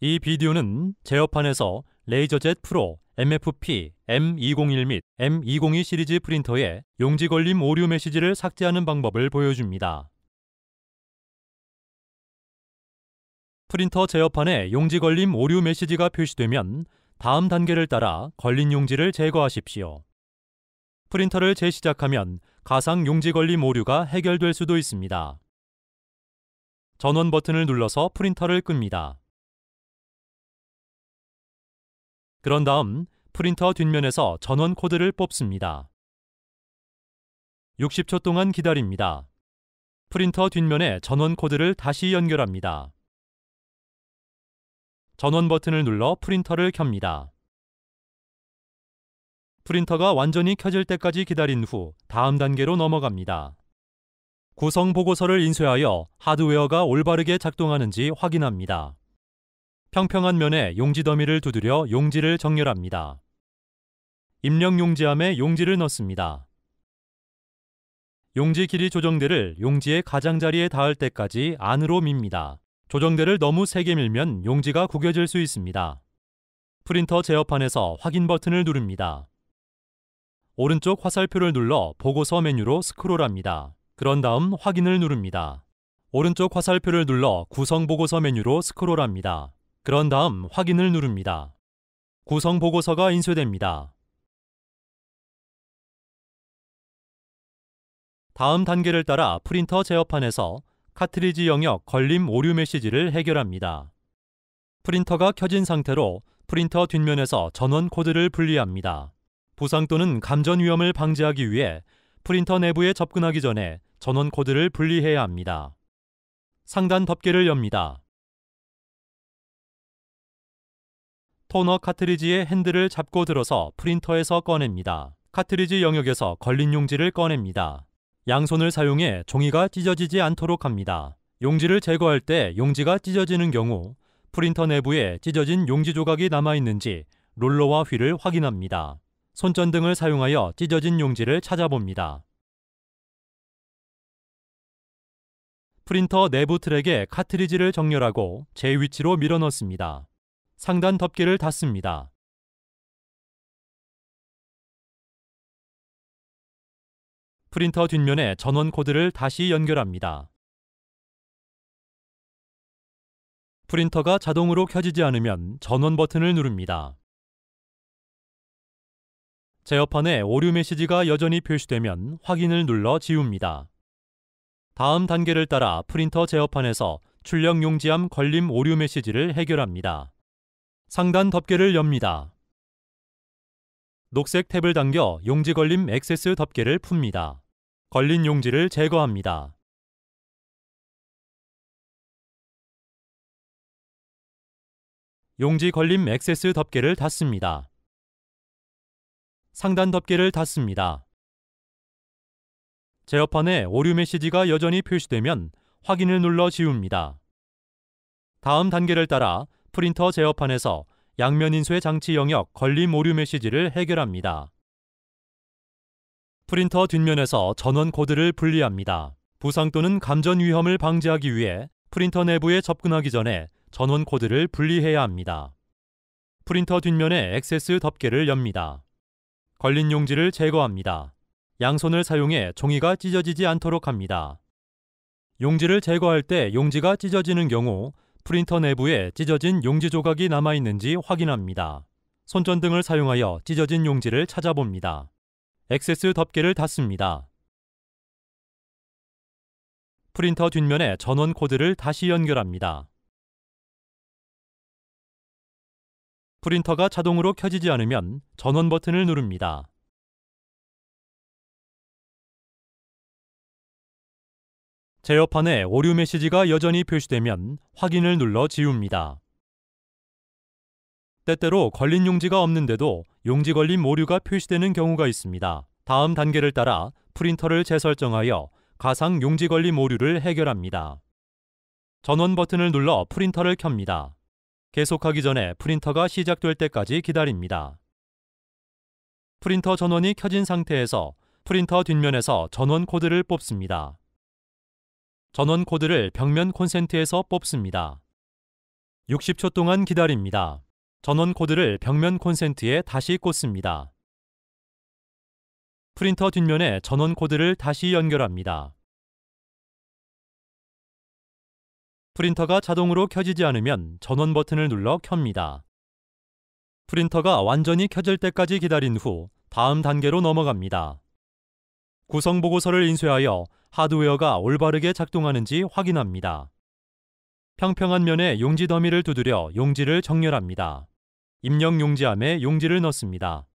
이 비디오는 제어판에서 레이저젯 프로 MFP M201 및 M202 시리즈 프린터에 용지 걸림 오류 메시지를 삭제하는 방법을 보여줍니다. 프린터 제어판에 용지 걸림 오류 메시지가 표시되면 다음 단계를 따라 걸린 용지를 제거하십시오. 프린터를 재시작하면 가상 용지 걸림 오류가 해결될 수도 있습니다. 전원 버튼을 눌러서 프린터를 끕니다. 그런 다음 프린터 뒷면에서 전원 코드를 뽑습니다. 60초 동안 기다립니다. 프린터 뒷면에 전원 코드를 다시 연결합니다. 전원 버튼을 눌러 프린터를 켭니다. 프린터가 완전히 켜질 때까지 기다린 후 다음 단계로 넘어갑니다. 구성 보고서를 인쇄하여 하드웨어가 올바르게 작동하는지 확인합니다. 평평한 면에 용지 더미를 두드려 용지를 정렬합니다. 입력 용지함에 용지를 넣습니다. 용지 길이 조정대를 용지의 가장자리에 닿을 때까지 안으로 밉니다. 조정대를 너무 세게 밀면 용지가 구겨질 수 있습니다. 프린터 제어판에서 확인 버튼을 누릅니다. 오른쪽 화살표를 눌러 보고서 메뉴로 스크롤합니다. 그런 다음 확인을 누릅니다. 오른쪽 화살표를 눌러 구성 보고서 메뉴로 스크롤합니다. 그런 다음 확인을 누릅니다. 구성 보고서가 인쇄됩니다. 다음 단계를 따라 프린터 제어판에서 카트리지 영역 걸림 오류 메시지를 해결합니다. 프린터가 켜진 상태로 프린터 뒷면에서 전원 코드를 분리합니다. 부상 또는 감전 위험을 방지하기 위해 프린터 내부에 접근하기 전에 전원 코드를 분리해야 합니다. 상단 덮개를 엽니다. 토너 카트리지의 핸들을 잡고 들어서 프린터에서 꺼냅니다. 카트리지 영역에서 걸린 용지를 꺼냅니다. 양손을 사용해 종이가 찢어지지 않도록 합니다. 용지를 제거할 때 용지가 찢어지는 경우 프린터 내부에 찢어진 용지 조각이 남아있는지 롤러와 휠을 확인합니다. 손전등을 사용하여 찢어진 용지를 찾아봅니다. 프린터 내부 트랙에 카트리지를 정렬하고 제 위치로 밀어넣습니다. 상단 덮개를 닫습니다. 프린터 뒷면에 전원 코드를 다시 연결합니다. 프린터가 자동으로 켜지지 않으면 전원 버튼을 누릅니다. 제어판에 오류 메시지가 여전히 표시되면 확인을 눌러 지웁니다. 다음 단계를 따라 프린터 제어판에서 출력 용지함 걸림 오류 메시지를 해결합니다. 상단 덮개를 엽니다. 녹색 탭을 당겨 용지 걸림 액세스 덮개를 풉니다. 걸린 용지를 제거합니다. 용지 걸림 액세스 덮개를 닫습니다. 상단 덮개를 닫습니다. 제어판에 오류 메시지가 여전히 표시되면 확인을 눌러 지웁니다. 다음 단계를 따라 프린터 제어판에서 양면 인쇄 장치 영역 걸림 오류 메시지를 해결합니다. 프린터 뒷면에서 전원 코드를 분리합니다. 부상 또는 감전 위험을 방지하기 위해 프린터 내부에 접근하기 전에 전원 코드를 분리해야 합니다. 프린터 뒷면에 액세스 덮개를 엽니다. 걸린 용지를 제거합니다. 양손을 사용해 종이가 찢어지지 않도록 합니다. 용지를 제거할 때 용지가 찢어지는 경우 프린터 내부에 찢어진 용지 조각이 남아있는지 확인합니다. 손전등을 사용하여 찢어진 용지를 찾아봅니다. 액세스 덮개를 닫습니다. 프린터 뒷면에 전원 코드를 다시 연결합니다. 프린터가 자동으로 켜지지 않으면 전원 버튼을 누릅니다. 제어판에 오류 메시지가 여전히 표시되면 확인을 눌러 지웁니다. 때때로 걸린 용지가 없는데도 용지 걸림 오류가 표시되는 경우가 있습니다. 다음 단계를 따라 프린터를 재설정하여 가상 용지 걸림 오류를 해결합니다. 전원 버튼을 눌러 프린터를 켭니다. 계속하기 전에 프린터가 시작될 때까지 기다립니다. 프린터 전원이 켜진 상태에서 프린터 뒷면에서 전원 코드를 뽑습니다. 전원 코드를 벽면 콘센트에서 뽑습니다. 60초 동안 기다립니다. 전원 코드를 벽면 콘센트에 다시 꽂습니다. 프린터 뒷면에 전원 코드를 다시 연결합니다. 프린터가 자동으로 켜지지 않으면 전원 버튼을 눌러 켭니다. 프린터가 완전히 켜질 때까지 기다린 후 다음 단계로 넘어갑니다. 구성 보고서를 인쇄하여 하드웨어가 올바르게 작동하는지 확인합니다. 평평한 면에 용지 더미를 두드려 용지를 정렬합니다. 입력 용지함에 용지를 넣습니다.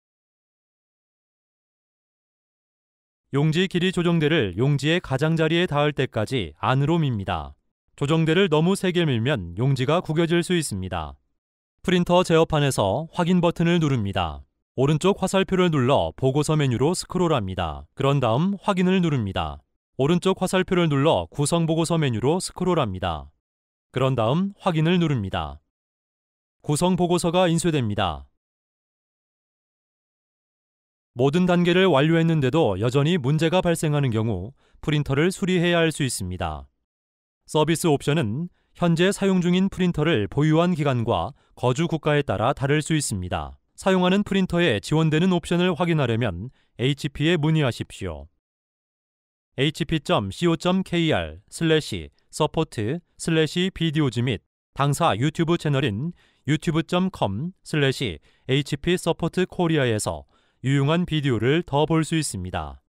용지 길이 조정대를 용지의 가장자리에 닿을 때까지 안으로 밉니다. 조정대를 너무 세게 밀면 용지가 구겨질 수 있습니다. 프린터 제어판에서 확인 버튼을 누릅니다. 오른쪽 화살표를 눌러 보고서 메뉴로 스크롤합니다. 그런 다음 확인을 누릅니다. 오른쪽 화살표를 눌러 구성 보고서 메뉴로 스크롤합니다. 그런 다음 확인을 누릅니다. 구성 보고서가 인쇄됩니다. 모든 단계를 완료했는데도 여전히 문제가 발생하는 경우 프린터를 수리해야 할 수 있습니다. 서비스 옵션은 현재 사용 중인 프린터를 보유한 기간과 거주 국가에 따라 다를 수 있습니다. 사용하는 프린터에 지원되는 옵션을 확인하려면 HP에 문의하십시오. hp.co.kr 슬래시 서포트 슬래시 비디오즈 및 당사 유튜브 채널인 유튜브.com 슬래시 hp서포트코리아에서 유용한 비디오를 더 볼 수 있습니다.